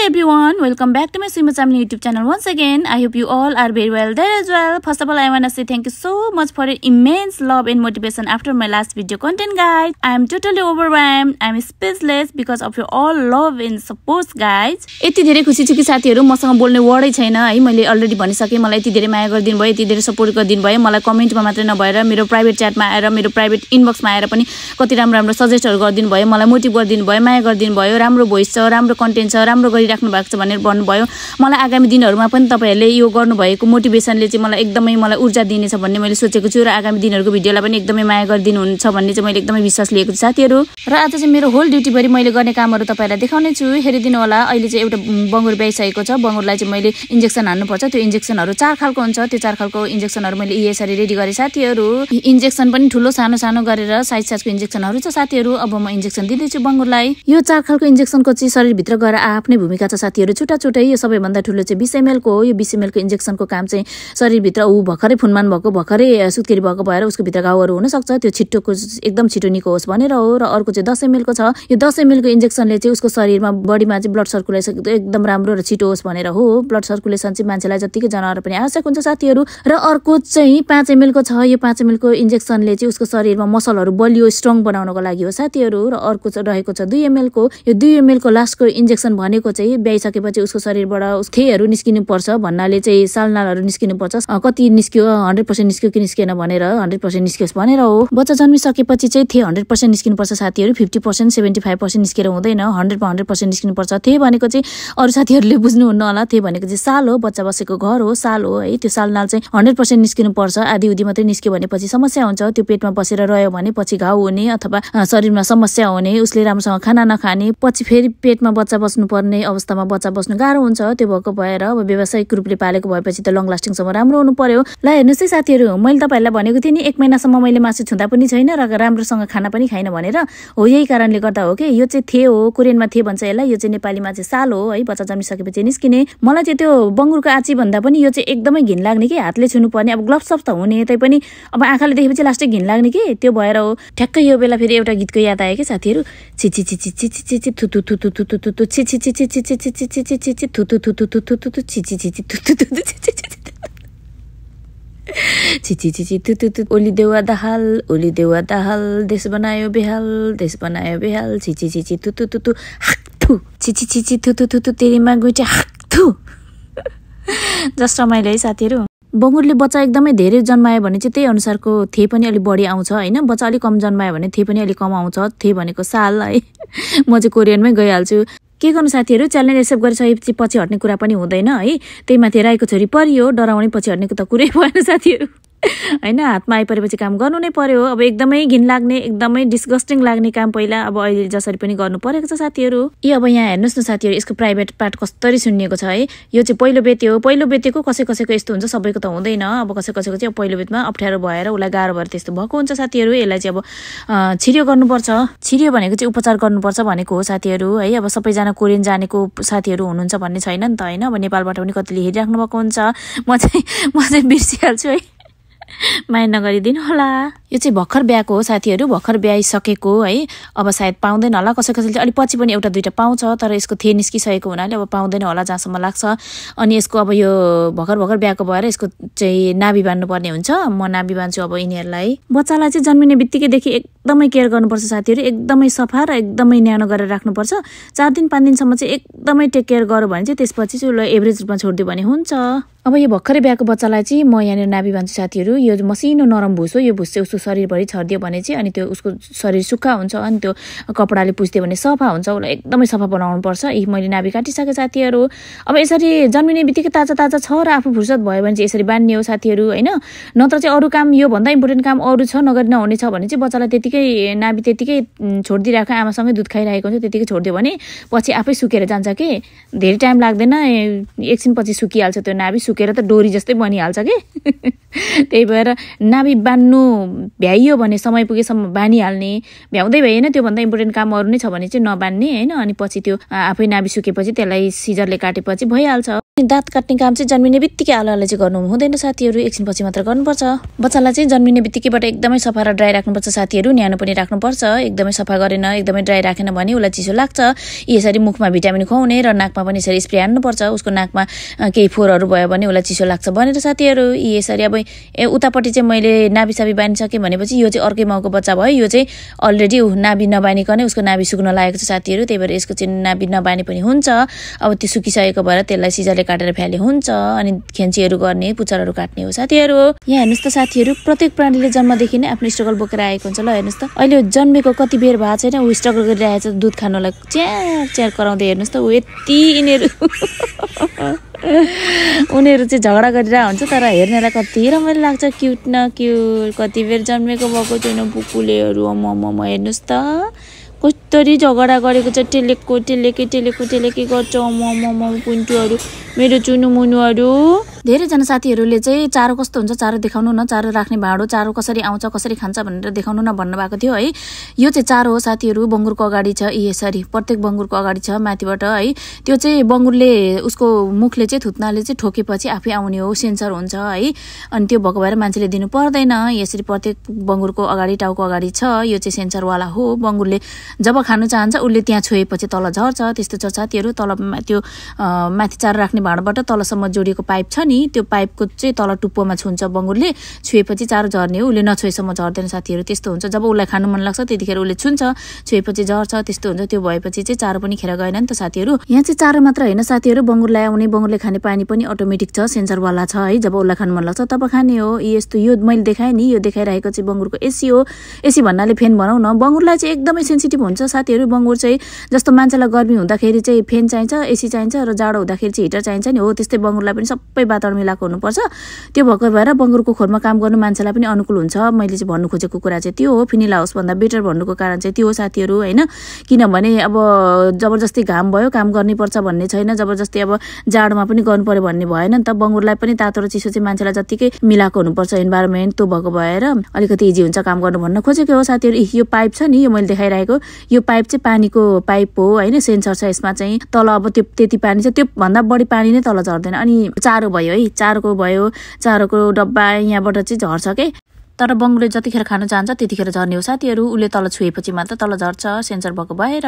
every everyone welcome back to video content I am totally over I am speechless of you all love and support guys यति धेरै खुसी छु कि साथीहरू मसँग बोल्ने वर्डै छैन है मैले अलरेडी भनिसकेँ मलाई यति धेरै माया गरिदिनु भयो यति धेरै सपोर्ट गरिदिनु भयो मलाई कमेन्टमा मात्रै नभएर मेरो प्राइभेट च्याटमा आएर मेरो प्राइभेट इनबक्समा आएर पनि कति राम्रो राम्रो सजेस्टहरू गरिदिनु भयो मलाई मोटिभ गरिदिनु भयो माया गरिदिनु भयो राम्रो भोइस छ राम्रो कन्टेन्ट छ राम्रो गरिराख्नु भएको छ भनेर भन्नुभयो मलाई आगामी दिनहरूमा पनि तपाईँहरूले यो गर्नुभएको मोटिभेसनले चाहिँ मलाई एकदमै मलाई ऊर्जा दिनेछ भन्ने मैले सोचेको छु र आगामी दिनहरूको भिडियोलाई पनि एकदमै माया गरिदिनुहुन्छ भन्ने चाहिँ मैले एकदमै विश्वास लिएको छु साथीहरू र आज चाहिँ मेरो होल ड्युटीभरि मैले गर्ने कामहरू तपाईँहरूलाई देखाउने छु हेरिदिनु होला अहिले चाहिँ एउटा बङ्गुर ब्याइसकेको छ बङ्गुरलाई चाहिँ मैले इन्जेक्सन हान्नुपर्छ त्यो इन्जेक्सनहरू चार खालको हुन्छ त्यो चार खालको इन्जेक्सनहरू मैले यसरी रेडी गरेँ साथीहरू इन्जेक्सन पनि ठुलो सानो सानो गरेर साइज साइजको इन्जेक्सनहरू छ साथीहरू अब म इन्जेक्सन दिँदैछु बङ्गुरलाई यो चार खालको इन्जेक्सनको चाहिँ शरीरभित्र गएर आफ्नै भूमिका छ साथीहरू छुट्टा छुट्टै यो सबैभन्दा ठुलो चाहिँ बिस हो यो बिस इन्जेक्सनको काम चाहिँ शरीरभित्र ऊ भर्खरै फुनमान भएको भर्खरै सुत्केरी भएको भएर उसको भित्र घाउहरू हुनसक्छ त्यो छिट्टोको एकदम छिटो निको होस् भनेर हो र अर्को चाहिँ दस एमएलको छ यो दस एमएलको इन्जेक्सनले चाहिँ उसको शरीरमा बडीमा चाहिँ ब्लड सर्कुलेसन एकदम राम्रो र छिटो होस् भनेर हो ब्लड सर्कुलेसन चाहिँ मान्छेलाई जतिकै जनावर पनि आवश्यक हुन्छ साथीहरू र अर्को चाहिँ पाँच एमएलको छ यो पाँच एमएलको इन्जेक्सनले चाहिँ उसको शरीरमा मसलहरू बलियो स्ट्रङ बनाउनको लागि हो साथीहरू र अर्को रहेको छ दुई एमएलको यो दुई एमएलको लास्टको इन्जेक्सन भनेको चाहिँ ब्याइसकेपछि उसको शरीरबाट उस खेहरू निस्किनुपर्छ भन्नाले चाहिँ सालनालहरू निस्किनुपर्छ कति निस्क्यो हन्ड्रेड पर्सेन्ट निस्क्यो कि निस्केन भनेर हन्ड्रेड पर्सेन्ट निस्कियोस् भनेर हो बच्चा जन्मिसकेपछि चाहिँ थे हन्ड्रेड पर्सेन्ट निस्किनुपर्छ साथीहरू fifty percent seventy five percent निस्केर हुँदैन हन्ड्रेडमा हन्ड्रेड पर्सेन्ट निस्किनुपर्छ थे भनेको चाहिँ अरू साथीहरूले बुझ्नुहुन्न होला थे भनेको चाहिँ साल हो बच्चा बसेको घर हो साल हो है त्यो सालनाल चाहिँ हन्ड्रेड पर्सेन्ट निस्किनुपर्छ आधी उधी मात्रै निस्क्यो भनेपछि समस्या हुन्छ त्यो पेटमा बसेर रह्यो भने पछि घाउ हुने अथवा शरीरमा समस्या हुने उसले राम्रोसँग खाना नखाने पछि फेरि पेटमा बच्चा बस्नुपर्ने अवस्थामा बच्चा बस्नु गाह्रो हुन्छ त्यो भएको भएर अब व्यावसायिक रूपले पालेको भएपछि त लङ लास्टिङसम्म राम्रो हुनु पर्यो ल हेर्नुहोस् है साथीहरू मैले तपाईँहरूलाई भनेको थिएँ नि एक महिनासम्म मैले मासु छुँदा पनि छैन र राम्रोसँग खाना पनि खाइन भनेर हो यही कारणले गर्दा हो कि यो चाहिँ थिए हो कोरियनमा थिए भन्छ यसलाई यो चाहिँ नेपालीमा चाहिँ साल हो है बच्चा जमिसकेपछि निस्किने मलाई चाहिँ त्यो बङ्गुरको आँची भन्दा पनि यो चाहिँ एकदमै घिन लाग्ने कि हातले छुनु पर्ने अब ग्लोभ्स सप्स त हुने पनि अब आँखाले देखेपछि लास्टै घिन लाग्ने कि त्यो भएर हो ठ्याक्कै यो बेला फेरि एउटा गीतको याद आयो कि साथीहरू छिछि छिछि छिछि छिछि थुथु थुथु थुथु थुथु छि छि チチチチチチチチトゥトゥトゥトゥトゥトゥトゥトゥチチチチトゥトゥトゥトゥチチチチチチチチトゥトゥトゥオリデワダハルオリデワダハルデスバナヨビハルデスバナヨビハルチチチチトゥトゥトゥトゥハットゥチチチチトゥトゥトゥトゥテリマグチハットゥ जस्ट रमाइलो है साथीहरू बङ्गुरले बच्चा एकदमै धेरै जन्मायो भने चाहिँ त्यही अनुसारको थे पनि अलिक बढी आउँछ होइन बच्चा अलिक कम जन्मायो भने थे पनि अलिक कम आउँछ थे भनेको साल है म चाहिँ कोरियनमै गइहाल्छु के गर्नु साथीहरू च्यालेन्ज एक्सेप्ट गरिसकेपछि पछि हट्ने कुरा पनि हुँदैन है त्यही माथि राईको छोरी परियो डराउने पछि हट्नेको त कुरै भएन साथीहरू होइन हातमा आइपरेपछि काम गर्नु नै पर्यो अब एकदमै घिन लाग्ने एकदमै डिस्गस्टिङ लाग्ने काम पहिला अब अहिले जसरी पनि गर्नु परेको छ साथीहरू यो अब यहाँ हेर्नुहोस् न साथीहरू यसको प्राइभेट पार्ट कस्तरी सुनिएको छ है यो चाहिँ पहिलो बेते हो पहिलो बेतेको कसै कसैको यस्तो हुन्छ सबैको त हुँदैन अब कसै कसैको चाहिँ पहिलो बेतमा अप्ठ्यारो भएर उसलाई गाह्रो भएर त्यस्तो भएको हुन्छ साथीहरू यसलाई चाहिँ अब छिरियो गर्नुपर्छ छिरियो भनेको चाहिँ उपचार गर्नुपर्छ भनेको हो साथीहरू है अब सबैजना कोरियन जानेको साथीहरू हुनुहुन्छ भन्ने छैन नि त होइन अब नेपालबाट पनि कतिले हेरिराख्नु भएको हुन्छ म चाहिँ म चाहिँ बिर्सिहाल्छु है माया नगरिदिनु होला यो चाहिँ भर्खर बिहाको हो साथीहरू भर्खर ब्याइसकेको है अब सायद पाउँदैन होला कसै कसैले अलिक पछि पनि एउटा दुइटा पाउँछ तर यसको थिए निस्किसकेको हुनाले अब पाउँदैन होला जहाँसम्म लाग्छ अनि यसको अब यो भर्खर भर्खर बिहाको भएर यसको चाहिँ नाभि बाँध्नुपर्ने हुन्छ म नाभि बाँध्छु अब यिनीहरूलाई बच्चालाई चाहिँ जन्मिने बित्तिकैदेखि एकदमै केयर गर्नुपर्छ साथीहरू एकदमै सफा र एकदमै न्यानो गरेर राख्नुपर्छ चार दिन पाँच दिनसम्म चाहिँ एकदमै टेक केयर गर्यो भने चाहिँ त्यसपछि चाहिँ उसलाई एभरेज रूपमा छोडिदियो भने हुन्छ अब यो भर्खरै बिहाको बच्चालाई चाहिँ म यहाँनिर नाभि बान्छु साथीहरू यो मसिनो नरम भुस हो यो भुस चाहिँ उसको शरीरभरि छरिदियो भने चाहिँ अनि त्यो उसको शरीर सुक्खा हुन्छ अनि त्यो कपडाले पुस्दियो भने सफा हुन्छ उसलाई एकदमै सफा बनाउनु पर्छ यी मैले नाभि काटिसकेँ साथीहरू अब यसरी जन्मिने बित्तिकै ताजा ताजा छ र आफू फुर्सद भयो भने चाहिँ यसरी बान्ने हो साथीहरू होइन नत्र चाहिँ अरू काम योभन्दा इम्पोर्टेन्ट काम अरू छ नगरी नहुने छ भने चाहिँ बच्चालाई त्यतिकै नाभि त्यतिकै छोडिदिइरहेको आमासँगै दुध खाइरहेको हुन्छ त्यतिकै छोडिदियो भने पछि आफै सुकेर जान्छ कि धेरै टाइम लाग्दैन एकछिनपछि सुकिहाल्छ त्यो नाभी सुकेर त डोरी जस्तै बनिहाल्छ कि त्यही गएर नाभि बान्नु भ्याइयो भने समय पुगेसम्म बानिहाल्ने भ्याउँदै भएन त्योभन्दा इम्पोर्टेन्ट काम अरू नै छ भने चाहिँ नबान्ने होइन अनि पछि त्यो आफै नाभि सुकेपछि त्यसलाई सिजरले काटेपछि भइहाल्छ अनि दाँत काट्ने काम चाहिँ जन्मिने बित्तिकै आलाले चाहिँ गर्नु हुँदैन साथीहरू एकछिनपछि मात्र गर्नुपर्छ बच्चालाई चाहिँ जन्मिने बित्तिकैबाट एकदमै सफा र ड्राई राख्नुपर्छ साथीहरू न्यानो पनि राख्नुपर्छ एकदमै सफा गरेन एकदमै ड्राई राखेन भने उसलाई चिसो लाग्छ यसरी मुखमा भिटामिन खुवाउने र नाकमा पनि यसरी स्प्रे हान्नुपर्छ उसको नाकमा केही फोहोरहरू भयो भने उसलाई चिसो लाग्छ भनेर साथीहरू यसरी अब उतापट्टि चाहिँ मैले नाभि साबी बाँधिसकेँ भनेपछि यो चाहिँ अर्कै माउको बच्चा भयो यो चाहिँ अलरेडी नाभि नबानिकनै उसको नाभी सुक्न लागेको छ साथीहरू त्यही भएर यसको चाहिँ नाभि नबानी पनि हुन्छ अब त्यो सुकिसकेको भएर त्यसलाई सिजाले काटेर फ्याले हुन्छ अनि खेन्चीहरू गर्ने पुचारहरू काट्ने हो साथीहरू हो यहाँ हेर्नुहोस् त साथीहरू प्रत्येक प्राणीले जन्मदेखि नै आफ्नो स्ट्रगल बोकेर आएको हुन्छ ल हेर्नुहोस् त अहिले जन्मेको कति बेर भएको छैन ऊ स्ट्रगल गरिरहेको छ दुध खानुलाई च्यार च्यार कराउँदै हेर्नुहोस् त ऊ यति यिनीहरू उनीहरू चाहिँ झगडा गरिरहेको हुन्छ तर हेर्नेलाई कति रमाइलो लाग्छ क्युट न क्युट कति बेर जन्मेको भएको छैन बुकुलेहरू म हेर्नुहोस् त कस्तरी झगडा गरेको छ टेलेको टेलेके टेलेको टेलेके गर्छ म म पुन्टुहरू मेरो चुनुमुनुहरू धेरैजना साथीहरूले चाहिँ चारो कस्तो हुन्छ चारो देखाउनु न चारो राख्ने भाँडो चारो कसरी आउँछ कसरी खान्छ भनेर देखाउनु न भन्नुभएको थियो है यो चाहिँ चारो हो साथीहरू बङ्गुरको अगाडि छ यसरी प्रत्येक बङ्गुरको अगाडि छ माथिबाट है त्यो चाहिँ बङ्गुरले उसको मुखले चाहिँ थुत्नाले चाहिँ ठोकेपछि आफै आउने हो सेन्सर हुन्छ है अनि त्यो भएको भएर मान्छेले दिनु पर्दैन यसरी प्रत्येक बङ्गुरको अगाडि टाउको अगाडि छ यो चाहिँ सेन्सरवाला हो बङ्गुरले जब खानु चाहन्छ उसले त्यहाँ छोएपछि तल झर्छ त्यस्तो छ छातीहरू तल त्यो माथि चारो राख्ने भाँडोबाट तलसम्म जोडिएको पाइप छ नि त्यो पाइपको चाहिँ तल टुप्पोमा छुन्छ बङ्गुरले छोएपछि चारो झर्ने हो उसले नछोएसम्म झर्दैन साथीहरू त्यस्तो हुन्छ जब उसलाई खानु मन लाग्छ त्यतिखेर उसले छुन्छ छोएपछि झर्छ त्यस्तो हुन्छ त्यो भएपछि चाहिँ चारो पनि खेर गएन नि त साथीहरू यहाँ चाहिँ चारो मात्र होइन साथीहरू बङ्गुरलाई आउने बङ्गुरले खाने पानी पनि अटोमेटिक छ सेन्सरवाला छ है जब उसलाई खानु मन लाग्छ तब खाने हो यस्तो यो मैले देखाएँ नि यो देखाइरहेको चाहिँ बङ्गुरको एसी हो एसी भन्नाले फेन भनौँ न बङ्गुरलाई चाहिँ एकदमै सेन्सिटिभ हुन्छ साथीहरू बङ्गुर चाहिँ जस्तो मान्छेलाई गर्मी हुँदाखेरि चाहिँ फेन चाहिन्छ एसी चाहिन्छ र जाडो हुँदाखेरि चाहिँ हिटर चाहिन्छ नि हो त्यस्तै बङ्गुरलाई पनि सबै वातावरण मिलाएको हुनुपर्छ त्यो भएको भएर बङ्गुरको खोरमा काम गर्नु मान्छेलाई पनि अनुकूल हुन्छ मैले चाहिँ भन्नु खोजेको कुरा चाहिँ त्यो हो फिनिला हाउसभन्दा बेटर भन्नुको कारण चाहिँ त्यो हो साथीहरू होइन किनभने अब जबरजस्ती घाम भयो काम गर्नैपर्छ भन्ने छैन जबरजस्ती अब जाडोमा पनि गर्नु पऱ्यो भन्ने भएन नि त बङ्गुरलाई पनि तातो र चिसो चाहिँ मान्छेलाई जत्तिकै मिलाएको हुनुपर्छ इन्भाइरोमेन्ट त्यो भएको भएर अलिकति इजी हुन्छ काम गर्नु भन्न खोजेको हो साथीहरू यो पाइप छ नि यो मैले देखाइरहेको यो पाइप चाहिँ पानीको पाइप हो होइन सेन्सर छ यसमा चाहिँ तल अब त्यो त्यति पानी छ त्योभन्दा बढी पानी नै तल झर्दैन अनि चारो भयो है चारोको भयो चारोको डब्बा यहाँबाट चाहिँ झर्छ के तर बङ्गुले जतिखेर खान चाहन्छ त्यतिखेर झर्ने हो साथीहरू उसले तल छुएपछि मात्र तल झर्छ सेन्सर भएको भएर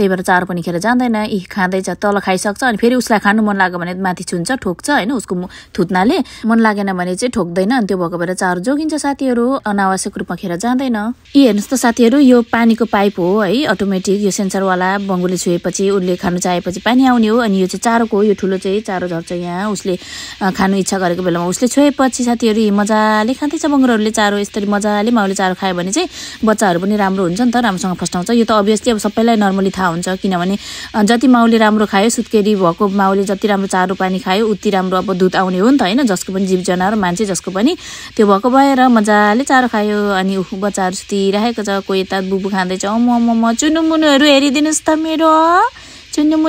त्यही भएर चारो पनि खेर जाँदैन यी खाँदैछ तल खाइसक्छ अनि फेरि उसलाई खानु मन लाग्यो भने माथि छुन्छ ठोक्छ होइन उसको थुत्नाले मन लागेन भने चाहिँ ठोक्दैन अनि त्यो भएको भएर चारो जोगिन्छ साथीहरू अनावश्यक रूपमा खेर जाँदैन यी हेर्नुहोस् त साथीहरू यो पानीको पाइप हो है अटोमेटिक यो सेन्सरवाला बङ्गुले छुएपछि उसले खानु चाहेपछि पानी आउने हो अनि यो चाहिँ चारोको यो ठुलो चाहिँ चारो झर्छ यहाँ उसले खानु इच्छा गरेको बेलामा उसले छुएपछि साथीहरू मजाले खाँदैछ बङ्गुरहरूले चारो यसरी मजाले माउले चारो खायो भने चाहिँ बच्चाहरू पनि राम्रो हुन्छ नि त राम्रोसँग फस्टाउँछ यो त अभियसली अब सबैलाई नर्मली थाहा हुन्छ किनभने जति माउले राम्रो खायो सुत्केरी भएको माउले जति राम्रो चारो पानी खायो उति राम्रो अब दुध आउने हो नि त होइन जसको पनि जीव जनावर मान्छे जसको पनि त्यो भएको भएर मजाले चारो खायो अनि ऊ बच्चाहरू सुतिराखेको छ कोही यता बुबु खाँदैछ म म चुनु हेरिदिनुहोस् त मेरो चुन्नु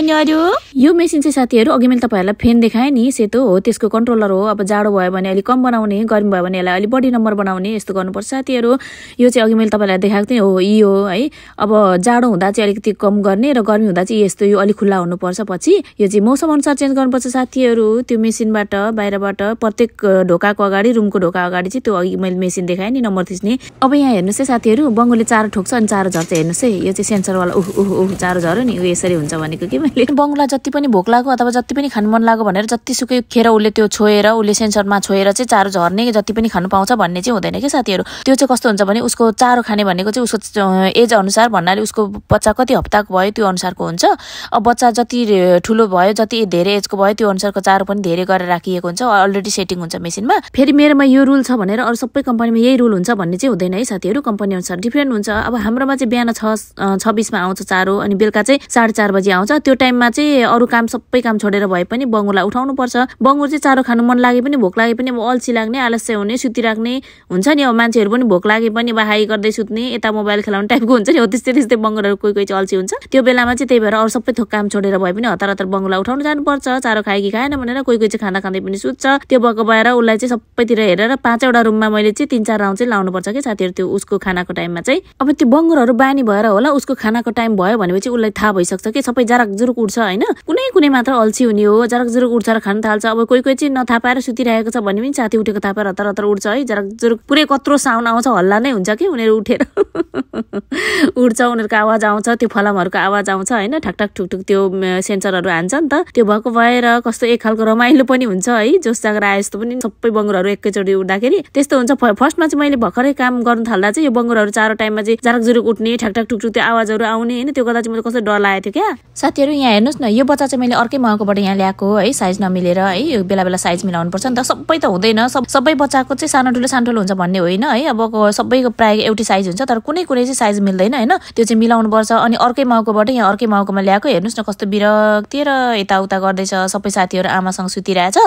यो मेसिन चाहिँ साथीहरू अघि मैले तपाईँहरूलाई फेन देखाएँ नि सेतो हो त्यसको कन्ट्रोलर हो अब जाडो भयो भने अलिक कम बनाउने गर्मी भयो भने यसलाई अलिक बढी नम्बर बनाउने यस्तो गर्नुपर्छ साथीहरू यो चाहिँ अघि मैले तपाईँलाई देखाएको थिएँ हो यी हो है अब जाडो हुँदा चाहिँ अलिकति कम गर्ने र गर्मी हुँदा चाहिँ यस्तो यो अलिक खुल्ला हुनुपर्छ पछि यो चाहिँ मौसम अनुसार चेन्ज गर्नुपर्छ साथीहरू त्यो मेसिनबाट बाहिरबाट प्रत्येक ढोकाको अगाडि रुमको ढोका अगाडि चाहिँ त्यो अघि मैले मेसिन देखाएँ नि नम्बर थिच्ने अब यहाँ हेर्नुहोस् है साथीहरू बङ्गोले चारो ठोक्छ अनि चारो झर्छ हेर्नुहोस् है यो चाहिँ सेन्सरवाला ऊ ऊ चारो झर्यो नि यो यसरी हुन्छ भने भनेको कि मैले बङ्गला जति पनि भोक लाग्यो अथवा जति पनि खानु मन लाग्यो भनेर जतिसुकै खेर उसले त्यो छोएर उसले सेन्सरमा छोएर चाहिँ चारो झर्ने जति पनि खानु पाउँछ भन्ने चाहिँ हुँदैन कि साथीहरू त्यो चाहिँ कस्तो हुन्छ भने उसको चारो खाने भनेको चाहिँ उसको एज अनुसार भन्नाले उसको बच्चा कति हप्ताको भयो त्यो अनुसारको हुन्छ अब बच्चा जति ठुलो भयो जति धेरै एजको भयो त्यो अनुसारको चारो पनि धेरै गरेर राखिएको हुन्छ अलरेडी सेटिङ हुन्छ मेसिनमा फेरि मेरोमा यो रुल छ भनेर अरू सबै कम्पनीमा यही रुल हुन्छ भन्ने चाहिँ हुँदैन है साथीहरू कम्पनी अनुसार डिफ्रेन्ट हुन्छ अब हाम्रोमा चाहिँ बिहान छ छब्बिसमा आउँछ चारो अनि बेलुका चाहिँ साढे चार बजी आउँछ आउँछ त्यो टाइममा चाहिँ अरू काम सबै काम छोडेर भए पनि बङ्गुरलाई उठाउनुपर्छ बङ्गुर चाहिँ चारो खानु मन लागे पनि भोक लागे पनि अब अल्छी लाग्ने आलस्य हुने राख्ने हुन्छ नि अब मान्छेहरू पनि भोक लागे पनि अब हाई गर्दै सुत्ने यता मोबाइल खेलाउने टाइपको हुन्छ नि हो त्यस्तै त्यस्तै बङ्गुरहरू कोही कोही चाहिँ अल्छी हुन्छ त्यो बेलामा चाहिँ त्यही भएर अरू सबै थोक काम छोडेर भए पनि हतार हतार बङ्गुरलाई उठाउनु जानुपर्छ चारो खायो कि खाएन भनेर कोही कोही चाहिँ खाना खाँदै पनि सुत्छ त्यो भएको भएर उसलाई चाहिँ सबैतिर हेरेर पाँचवटा रुममा मैले चाहिँ तिन चार राउन्ड चाहिँ लाउनुपर्छ कि साथीहरू त्यो उसको खानाको टाइममा चाहिँ अब त्यो बङ्गुरहरू बानी भएर होला उसको खानाको टाइम भयो भनेपछि उसलाई थाहा भइसक्छ कि सबै जुरुक उठ्छ होइन कुनै कुनै मात्र अल्छी हुने हो जुरुक उठ्छ र खान थाल्छ अब कोही कोही चाहिँ नथा पाएर सुतिरहेको छ भने पनि साथी उठेको थापाएर हतार हतार उठ्छ है जुरुक पुरै कत्रो साउन्ड आउँछ हल्ला नै हुन्छ कि उनीहरू उठेर उठ्छ उनीहरूको आवाज आउँछ त्यो फलामहरूको आवाज आउँछ होइन ठ्याकठाक ठुकठुक त्यो सेन्सरहरू हान्छ नि त त्यो भएको भएर कस्तो एक खालको रमाइलो पनि हुन्छ है जोस जागेर आए जस्तो पनि सबै बङ्गुरहरू एकैचोटि उठ्दाखेरि त्यस्तो हुन्छ फर्स्टमा चाहिँ मैले भर्खरै काम गर्नु थाल्दा चाहिँ यो बङ्गुरहरू चारो टाइममा चाहिँ जारक जुरुक उठ्ने ठ्याकठाक ठुकठुक त्यो आवाजहरू आउने होइन त्यो गर्दा चाहिँ मलाई कस्तो डर लागेको थियो क्या साथीहरू यहाँ हेर्नुहोस् न यो बच्चा चाहिँ मैले अर्कै मगाएकोबाट यहाँ ल्याएको है साइज नमिलेर है यो बेला बेला साइज पर्छ नि त सबै त हुँदैन सब सबै बच्चाको चाहिँ सानो ठुलो सानो ठुलो हुन्छ भन्ने होइन है अब सबैको प्रायः एउटै साइज हुन्छ तर कुनै कुनै चाहिँ साइज मिल्दैन होइन त्यो चाहिँ पर्छ अनि अर्कै महँगोबाट यहाँ अर्कै माउकोमा ल्याएको हेर्नुहोस् न कस्तो बिरक्ति यताउता गर्दैछ सबै साथीहरू आमासँग सुतिरहेछ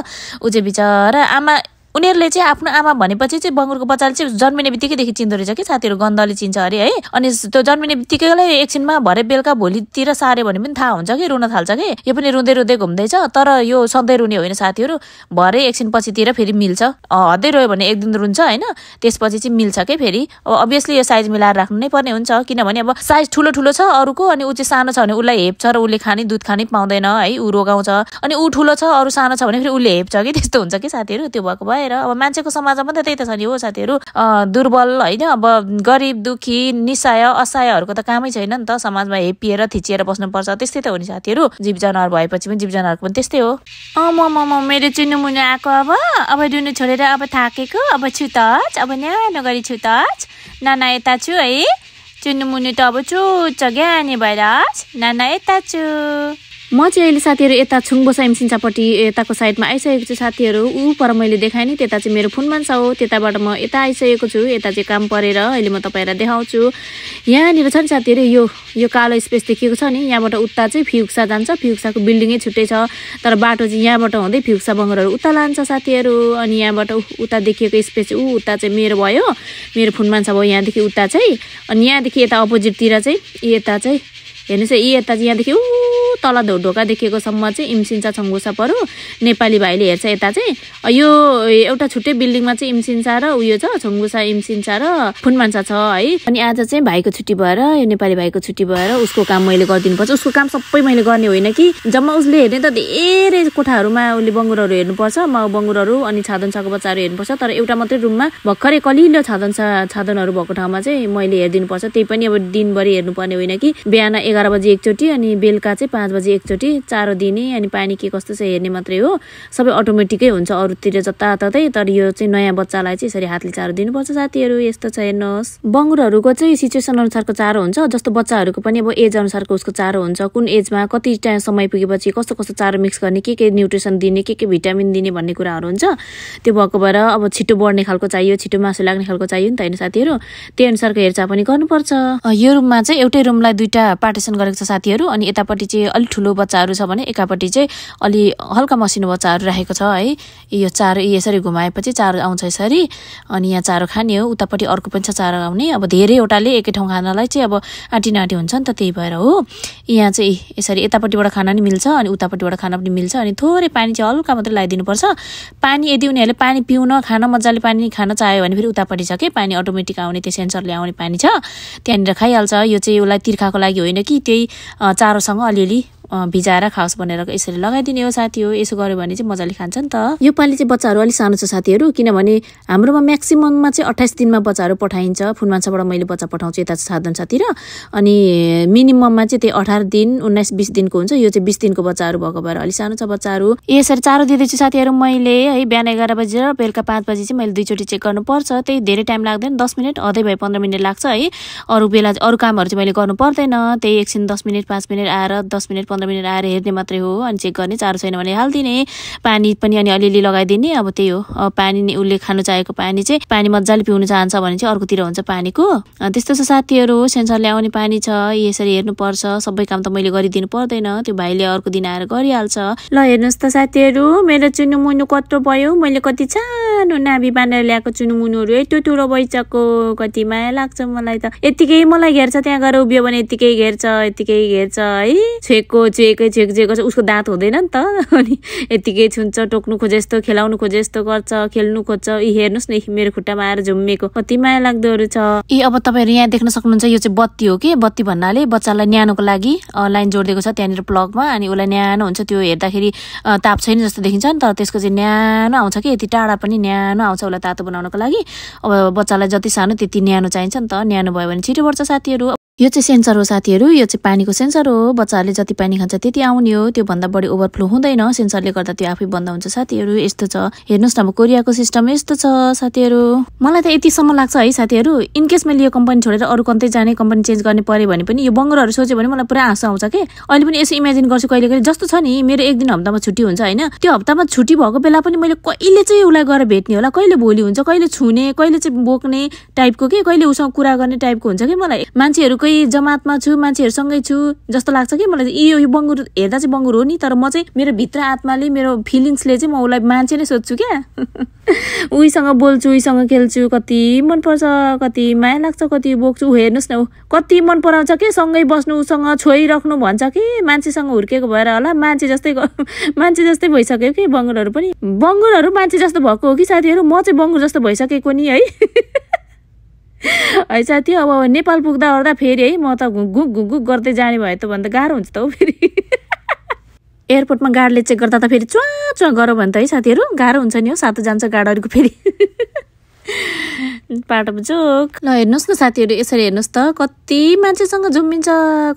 ऊ चाहिँ बिचरा आमा उनीहरूले चाहिँ आफ्नो आमा भनेपछि चाहिँ बङ्गुरको बच्चाले चाहिँ जन्मिने बित्तिकैदेखि चिन्दो रहेछ कि साथीहरू गन्धले चिन्छ अरे है अनि त्यो जन्मिने बित्तिकैलाई एकछिनमा भरे बेलुका भोलितिर सार्यो भने पनि थाहा हुन्छ कि रुन थाल्छ कि यो पनि रुँदै रुँदै घुम्दैछ तर यो सधैँ रुने होइन साथीहरू भरे एकछिन पछितिर फेरि मिल्छ हदै रह्यो भने एक दिन रुन्छ होइन त्यसपछि चाहिँ मिल्छ कि फेरि अब अभियसली यो साइज मिलाएर राख्नु नै पर्ने हुन्छ किनभने अब साइज ठुलो ठुलो छ अरूको अनि ऊ चाहिँ सानो छ भने उसलाई हेप्छ र उसले खाने दुध खाने पाउँदैन है ऊ रोगाउँछ अनि ऊ ठुलो छ अरू सानो छ भने फेरि उसले हेप्छ कि त्यस्तो हुन्छ कि साथीहरू त्यो भएको भए भएर अब मान्छेको समाजमा पनि त त्यही त छ नि हो साथीहरू दुर्बल होइन अब गरिब दुखी निसाय असहायहरूको त कामै छैन नि त समाजमा हेपिएर थिचिएर बस्नुपर्छ त्यस्तै त हो नि साथीहरू जीव जनावर भएपछि पनि जीव जनावरको पनि त्यस्तै हो अँ म म मेरो चुन्नु मुनु आएको अब अब डुनु छोडेर अब थाकेको अब छु टच अब न्यानो गरी छु टच नाना यता छु है चुन्नु मुनु त अब चुच्च ज्ञानी भएर नाना यता छु म चाहिँ अहिले साथीहरू यता साइम सिन्चापट्टि यताको साइडमा आइसकेको छु साथीहरू ऊ पर मैले देखाएँ नि त्यता चाहिँ मेरो फोन मान्छ हो त्यताबाट म यता आइसकेको छु यता चाहिँ काम परेर अहिले म तपाईँहरूलाई देखाउँछु यहाँनिर छ नि साथीहरू यो यो कालो स्पेस देखिएको छ नि यहाँबाट उता चाहिँ फिउक्सा जान्छ फिउक्साको बिल्डिङै छुट्टै छ तर बाटो चाहिँ यहाँबाट हुँदै फिउक्सा बङ्गरहरू उता लान्छ साथीहरू अनि यहाँबाट उता देखिएको स्पेस ऊ उता चाहिँ मेरो भयो मेरो फुनमान्छ भयो यहाँदेखि उता चाहिँ अनि यहाँदेखि यता अपोजिटतिर चाहिँ यता चाहिँ हेर्नुहोस् यी यता चाहिँ यहाँदेखि ऊ तल देखिएकोसम्म चाहिँ इम्सिन्सा छङ्गुसा पऱ्यो नेपाली भाइले हेर्छ यता चाहिँ यो एउटा छुट्टै बिल्डिङमा चाहिँ इमसिन्सा र उयो छ छङ्गुसा इमसिन्सा र फुनमान्सा छ है अनि आज चाहिँ भाइको छुट्टी भएर यो नेपाली भाइको छुट्टी भएर उसको काम मैले गरिदिनुपर्छ उसको काम सबै मैले गर्ने होइन कि जम्मा उसले हेर्ने त धेरै कोठाहरूमा उसले बङ्गुरहरू हेर्नुपर्छ म बङ्गुरहरू अनि छादन छादनसाको बच्चाहरू हेर्नुपर्छ तर एउटा मात्रै रुममा भर्खरै कलिलो छादन छादनसा छादनहरू भएको ठाउँमा चाहिँ मैले हेरिदिनुपर्छ त्यही पनि अब दिनभरि हेर्नुपर्ने होइन कि बिहान एघार एघार बजी एकचोटि अनि बेलुका चाहिँ पाँच बजी एकचोटि चारो दिने अनि पानी के कस्तो छ हेर्ने मात्रै हो सबै अटोमेटिकै हुन्छ अरूतिर जताततै तर यो चाहिँ नयाँ बच्चालाई चाहिँ यसरी हातले चारो दिनुपर्छ साथीहरू यस्तो छ हेर्नुहोस् बङ्गुरहरूको चाहिँ सिचुएसन अनुसारको चारो हुन्छ जस्तो बच्चाहरूको पनि अब एज अनुसारको उसको चारो हुन्छ कुन एजमा कति टाइम समय पुगेपछि कस्तो कस्तो चारो मिक्स गर्ने के के न्युट्रिसन दिने के के भिटामिन दिने भन्ने कुराहरू हुन्छ त्यो भएको भएर अब छिटो बढ्ने खालको चाहियो छिटो मासु लाग्ने खालको चाहियो नि त होइन साथीहरू त्यही अनुसारको हेरचाह पनि गर्नुपर्छ यो रुममा चाहिँ एउटै रुमलाई दुईवटा पार्टिसन गरेको छ साथीहरू अनि यतापट्टि चाहिँ अलिक ठुलो बच्चाहरू छ भने एकापट्टि चाहिँ अलि हल्का मसिनो बच्चाहरू राखेको छ है यो चारो यसरी घुमाएपछि चारो आउँछ यसरी अनि यहाँ चारो खाने हो उतापट्टि अर्को पनि छ चारो आउने अब धेरैवटाले एकै ठाउँ खानालाई चाहिँ अब आँटी नाँटी हुन्छ नि त त्यही भएर हो यहाँ चाहिँ यसरी यतापट्टिबाट खाना पनि मिल्छ अनि उतापट्टिबाट खाना पनि मिल्छ अनि थोरै पानी चाहिँ हल्का मात्रै लगाइदिनुपर्छ पानी यदि उनीहरूले पानी पिउन खान मजाले पानी खान चाह्यो भने फेरि उतापट्टि छ कि पानी अटोमेटिक आउने त्यो सेन्सरले आउने पानी छ त्यहाँनिर खाइहाल्छ यो चाहिँ उसलाई तिर्खाको लागि होइन कि त्यही चारोसँग अलिअलि भिजाएर खाओस् भनेर यसरी लगाइदिने हो साथी हो यसो गर्यो भने चाहिँ मजाले खान्छ नि त यो योपालि चाहिँ बच्चाहरू अलिक सानो छ साथीहरू किनभने हाम्रोमा म्याक्सिममा चाहिँ अठाइस दिनमा बच्चाहरू पठाइन्छ फुलमान्छाबाट मैले बच्चा पठाउँछु यता साधन र अनि मिनिमममा चाहिँ त्यही अठार दिन उन्नाइस बिस दिनको हुन्छ यो चाहिँ बिस दिनको बच्चाहरू भएको भएर अलिक सानो छ बच्चाहरू यसरी चारो दिँदैछु साथीहरू मैले है बिहान एघार बजी र बेलुका पाँच बजी चाहिँ मैले दुईचोटि चेक गर्नुपर्छ त्यही धेरै टाइम लाग्दैन दस मिनट अधै भए पन्ध्र मिनट लाग्छ है अरू बेला अरू कामहरू चाहिँ मैले गर्नु पर्दैन त्यही एकछिन दस मिनट पाँच मिनट आएर दस मिनट पन्ध्र मिनट आएर हेर्ने मात्रै हो अनि चेक गर्ने चारो छैन भने हालिदिने पानी पनि अनि अलिअलि लगाइदिने अब त्यही हो पानी उसले खानु चाहेको पानी चाहिँ पानी मजाले पिउनु चाहन्छ भने चाहिँ अर्कोतिर हुन्छ पानीको त्यस्तो छ साथीहरू सेन्सरले आउने पानी छ यसरी हेर्नुपर्छ सबै काम त मैले गरिदिनु पर्दैन त्यो भाइले अर्को दिन आएर गरिहाल्छ ल हेर्नुहोस् त साथीहरू मेरो मुनु कत्रो भयो मैले कति सानो नाभि बाँधेर ल्याएको है त्यो ठुलो बैचकको कति माया लाग्छ मलाई त यत्तिकै मलाई घेर्छ त्यहाँ गएर उभियो भने यतिकै घेर्छ यतिकै घेर्छ है छेको चेकै एक चेक छ उसको दाँत हुँदैन नि त अनि यत्तिकै छुन्छ टोक्नु खोजे जस्तो खेलाउनु खोजे जस्तो गर्छ खेल्नु खोज्छ यी हेर्नुहोस् न मेरो खुट्टामा आएर झुम्मेको कति माया लाग्दोहरू छ ए अब तपाईँहरू यहाँ देख्न सक्नुहुन्छ यो चाहिँ बत्ती हो कि बत्ती भन्नाले बच्चालाई न्यानोको लागि लाइन जोडिदिएको छ त्यहाँनिर प्लगमा अनि उसलाई न्यानो हुन्छ त्यो हेर्दाखेरि ताप छैन जस्तो देखिन्छ नि तर त्यसको चाहिँ न्यानो आउँछ कि यति टाढा पनि न्यानो आउँछ उसलाई तातो बनाउनको लागि अब बच्चालाई जति सानो त्यति न्यानो चाहिन्छ नि त न्यानो भयो भने छिटो पर्छ साथीहरू यो चाहिँ सेन्सर हो साथीहरू यो चाहिँ पानीको सेन्सर हो बच्चाहरूले जति पानी खान्छ त्यति आउने हो त्योभन्दा बढी ओभरफ्लो हुँदैन सेन्सरले गर्दा त्यो आफै बन्द हुन्छ साथीहरू यस्तो छ हेर्नुहोस् न अब कोरियाको सिस्टम यस्तो छ साथीहरू मलाई त यतिसम्म लाग्छ है साथीहरू इनकेस मैले यो कम्पनी छोडेर अरू कतै जाने कम्पनी चेन्ज गर्ने पऱ्यो भने पनि यो बङ्गरहरू सोच्यो भने मलाई पुरा हाँसो आउँछ कि अहिले पनि यसो इमेजिन गर्छु कहिले कहिले जस्तो छ नि मेरो एक दिन हप्तामा छुट्टी हुन्छ होइन त्यो हप्तामा छुट्टी भएको बेला पनि मैले कहिले चाहिँ उसलाई गएर भेट्ने होला कहिले भोलि हुन्छ कहिले छुने कहिले चाहिँ बोक्ने टाइपको कि कहिले उसँग कुरा गर्ने टाइपको हुन्छ कि मलाई मान्छेहरू मान्छेहरूकै जमातमा छु मान्छेहरूसँगै छु जस्तो लाग्छ कि मलाई यो यो बङ्गुर हेर्दा चाहिँ बङ्गुर हो नि तर म चाहिँ मेरो भित्र आत्माले मेरो फिलिङ्सले चाहिँ म उसलाई मान्छे नै सोध्छु क्या उहीसँग बोल्छु उहीसँग खेल्छु कति मनपर्छ कति माया लाग्छ कति बोक्छु ऊ हेर्नुहोस् न कति मन पराउँछ कि सँगै बस्नु उसँग छोइराख्नु भन्छ कि मान्छेसँग हुर्केको भएर होला मान्छे जस्तै मान्छे जस्तै भइसक्यो कि बङ्गुरहरू पनि बङ्गुरहरू मान्छे जस्तो भएको हो कि साथीहरू म चाहिँ बङ्गुर जस्तो भइसकेको नि है है साथी अब नेपाल पुग्दा ओर्दा फेरि है म त घुक घुक घुक गर्दै जाने भयो त भन्दा गाह्रो हुन्छ त हौ फेरि एयरपोर्टमा गाडीले चेक गर्दा त फेरि चुवा चुवा गरौँ भने त है साथीहरू गाह्रो हुन्छ नि हौ सातो जान्छ गाडीहरूको फेरि पाटोमा जोक ल हेर्नुहोस् न साथीहरू यसरी हेर्नुहोस् त कति मान्छेसँग झुम्मिन्छ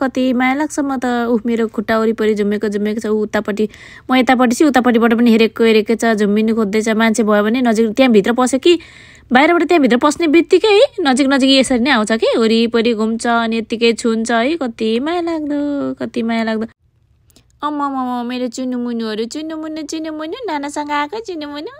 कति माया लाग्छ म त उफ मेरो खुट्टा वरिपरि झुम्मेको झुम्मेको छ ऊ उतापट्टि म यतापट्टि छु उतापट्टिबाट पनि हेरेको हेरेको छ झुम्मिनु खोज्दैछ मान्छे भयो भने नजिक त्यहाँभित्र पस्यो कि बाहिरबाट त्यहाँभित्र पस्ने बित्तिकै नजिक नजिक यसरी नै आउँछ कि वरिपरि घुम्छ अनि यत्तिकै छुन्छ है कति माया लाग्दो कति माया लाग्दो अम्मा मेरो चिनुमुनुहरू चिनुमुनु चिनुमुनु नानासँग आएको मुनु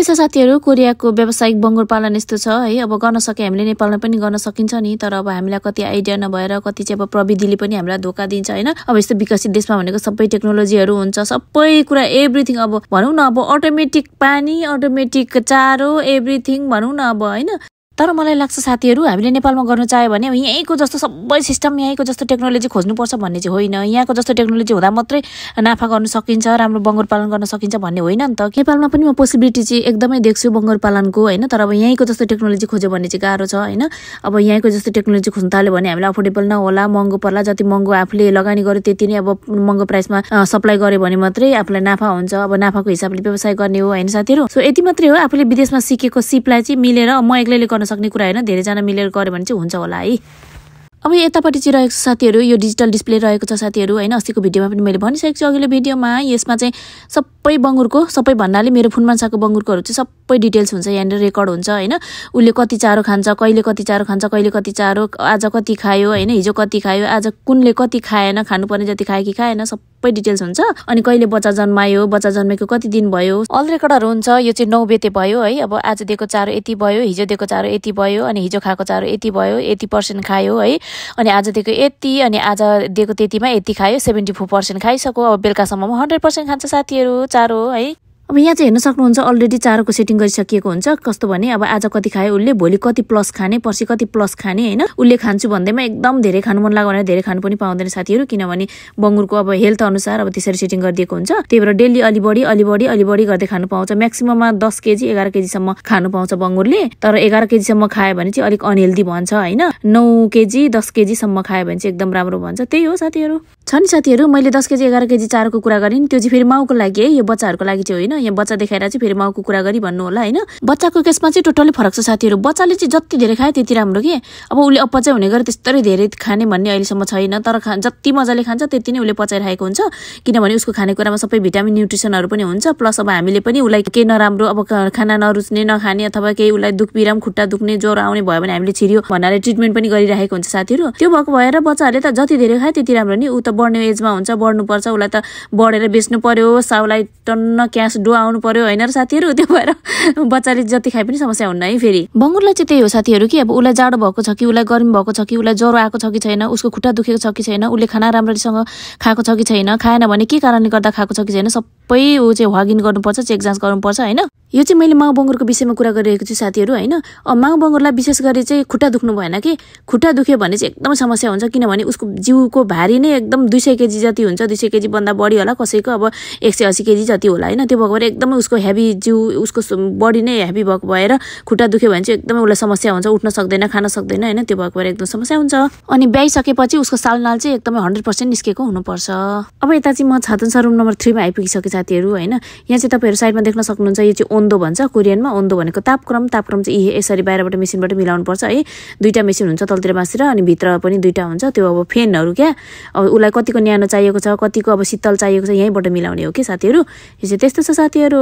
यस्तै छ साथीहरू कोरियाको व्यावसायिक बङ्गुर पालन यस्तो छ है अब गर्न सके हामीले नेपालमा पनि गर्न सकिन्छ नि तर अब हामीलाई कति आइडिया नभएर कति चाहिँ अब प्रविधिले पनि हामीलाई धोका दिन्छ होइन अब यस्तो विकसित देशमा भनेको सबै टेक्नोलोजीहरू हुन्छ सबै कुरा एभ्रिथिङ अब भनौँ न अब अटोमेटिक पानी अटोमेटिक चारो एभ्रिथिङ भनौँ न अब होइन तर मलाई लाग्छ साथीहरू हामीले नेपालमा गर्न चाह्यो भने यहीँको जस्तो सबै सिस्टम यहीँको जस्तो टेक्नोलोजी खोज्नुपर्छ भन्ने चाहिँ होइन यहाँको जस्तो टेक्नोलोजी हुँदा मात्रै नाफा गर्न सकिन्छ राम्रो बङ्गुर पालन गर्न सकिन्छ भन्ने होइन नि त नेपालमा पनि म पोसिबिलिटी चाहिँ एकदमै देख्छु बङ्गुर पालनको होइन तर अब यहीँको जस्तो टेक्नोलोजी खोज्यो भने चाहिँ गाह्रो छ होइन अब यहीँको जस्तो टेक्नोलोजी खोज्नु थाल्यो भने हामीलाई अफोर्डेबल नहोला महँगो पर्ला जति महँगो आफूले लगानी गर्यो त्यति नै अब महँगो प्राइसमा सप्लाई गर्यो भने मात्रै आफूलाई नाफा हुन्छ अब नाफाको हिसाबले व्यवसाय गर्ने हो होइन साथीहरू सो यति मात्रै हो आफूले विदेशमा सिकेको सिपलाई चाहिँ मिलेर म एक्लैले गर्न सक्ने कुरा होइन धेरैजना मिलेर गऱ्यो भने चाहिँ हुन्छ होला है अब यतापट्टि चाहिँ रहेको छ साथीहरू यो डिजिटल डिस्प्ले रहेको छ साथीहरू होइन अस्तिको भिडियोमा पनि मैले भनिसकेको छु अघिल्लो भिडियोमा यसमा चाहिँ सबै बङ्गुरको सबै भन्नाले मेरो फुनमान्छाको बङ्गुरकोहरू चाहिँ सबै डिटेल्स हुन्छ यहाँनिर रेकर्ड हुन्छ होइन उसले कति चारो खान्छ कहिले कति चारो खान्छ कहिले कति चारो आज कति खायो होइन हिजो कति खायो आज कुनले कति खाएन खानुपर्ने जति खायो कि खाएन सब सबै डिटेल्स हुन्छ अनि कहिले बच्चा जन्मायो बच्चा जन्मेको कति दिन भयो अल रेकर्डहरू हुन्छ यो चाहिँ नौ बेते भयो है अब आज दिएको चारो यति भयो हिजो दिएको चारो यति भयो अनि हिजो खाएको चारो यति भयो यति पर्सेन्ट खायो है अनि आज दिएको यति अनि आज दिएको त्यतिमा यति खायो सेभेन्टी फोर पर्सेन्ट खाइसक्यो अब बेलुकासम्ममा हन्ड्रेड पर्सेन्ट खान्छ साथीहरू चारो है अब यहाँ चाहिँ हेर्न सक्नुहुन्छ अलरेडी चारोको सेटिङ गरिसकिएको हुन्छ कस्तो भने अब आज कति खायो उसले भोलि कति प्लस खाने पर्सि कति प्लस खाने होइन उसले खान्छु भन्दैमा एकदम धेरै खानु मन लाग्यो भने धेरै खानु पनि पाउँदैन साथीहरू किनभने बङ्गुरको अब हेल्थ अनुसार अब त्यसरी सेटिङ गरिदिएको हुन्छ त्यही भएर डेली अलि बढी अलि बढी अलि बढी गर्दै खानु पाउँछ म्याक्सिमममा दस केजी एघार केजीसम्म खानु पाउँछ बङ्गुरले तर एघार केजीसम्म खायो भने चाहिँ अलिक अनहेल्दी भन्छ होइन नौ केजी दस केजीसम्म खायो भने चाहिँ एकदम राम्रो भन्छ त्यही हो साथीहरू छ नि साथीहरू मैले दस केजी एघार केजी चारोको कुरा गरेँ त्यो चाहिँ फेरि माउको लागि है यो बच्चाहरूको लागि चाहिँ होइन यहाँ बच्चा देखाएर चाहिँ फेरि माउको कुरा गरी भन्नु होला होइन बच्चाको केसमा चाहिँ टोटल्ली फरक छ साथीहरू बच्चाले चाहिँ जति धेरै खायो त्यति राम्रो कि अब उसले अपचाइ हुने गरेर त्यस्तै धेरै खाने भन्ने अहिलेसम्म छैन तर खा जति मजाले खान्छ त्यति नै उसले पचाइरहेको हुन्छ किनभने उसको खानेकुरामा सबै भिटामिन न्युट्रिसनहरू पनि हुन्छ प्लस अब हामीले पनि उसलाई केही नराम्रो अब खाना नरुच्ने नखाने अथवा केही उसलाई दुख बिराम खुट्टा दुख्ने ज्वरो आउने भयो भने हामीले छिरियो भन्नाले ट्रिटमेन्ट पनि गरिरहेको हुन्छ साथीहरू त्यो भएको भएर बच्चाहरूले त जति धेरै खायो त्यति राम्रो नि ऊ त बढ्ने एजमा हुन्छ बढ्नुपर्छ उसलाई त बढेर बेच्नु पर्यो साउलाई टन्न क्यास डो आउनु पर्यो होइन र साथीहरू त्यो भएर बच्चाले जति खाए पनि समस्या हुन्न है फेरि बङ्गुरलाई चाहिँ त्यही हो साथीहरू कि अब उसलाई जाडो भएको छ कि उसलाई गर्मी भएको छ कि उसलाई ज्वरो आएको छ कि छैन उसको खुट्टा दुखेको छ कि छैन उसले खाना राम्ररीसँग खाएको छ कि छैन खाएन भने के कारणले गर्दा खाएको छ कि छैन सबै ऊ चाहिँ वागिन गर्नुपर्छ चेक जाँच गर्नुपर्छ होइन यो चाहिँ मैले माउ बङ्गुरको विषयमा कुरा गरिरहेको छु साथीहरू होइन अब माउ बङ्गुरलाई विशेष गरी चाहिँ खुट्टा दुख्नु भएन कि खुट्टा दुख्यो भने चाहिँ एकदम समस्या हुन्छ किनभने उसको जिउको भारी नै एकदम दुई सय केजी जति हुन्छ दुई सय केजीभन्दा बढी होला कसैको अब एक सय असी केजी जति होला होइन त्यो भएको भएर एकदमै उसको हेभी जिउ उसको बडी नै हेभी भएको भएर खुट्टा दुख्यो भने चाहिँ एकदमै उसलाई समस्या हुन्छ उठ्न सक्दैन खान सक्दैन होइन त्यो भएको भएर एकदम समस्या हुन्छ अनि ब्याइसकेपछि उसको सालनाल चाहिँ एकदमै हन्ड्रेड पर्सेन्ट निस्केको हुनुपर्छ अब यता चाहिँ म छातन सरुम नम्बर थ्रीमा आइपुगिसकेँ साथीहरू होइन यहाँ चाहिँ तपाईँहरू साइडमा देख्न सक्नुहुन्छ यो चाहिँ ओन्दो भन्छ कोरियनमा ओन्दो भनेको तापक्रम तापक्रम चाहिँ यही यसरी बाहिरबाट मेसिनबाट मिलाउनु पर्छ है दुईवटा मेसिन हुन्छ तलतिर बाँसेर अनि भित्र पनि दुईवटा हुन्छ त्यो अब फेनहरू क्या अब उसलाई कतिको न्यानो चाहिएको छ कतिको अब शीतल चाहिएको छ यहीँबाट मिलाउने हो कि साथीहरू यो चाहिँ त्यस्तो छ साथीहरू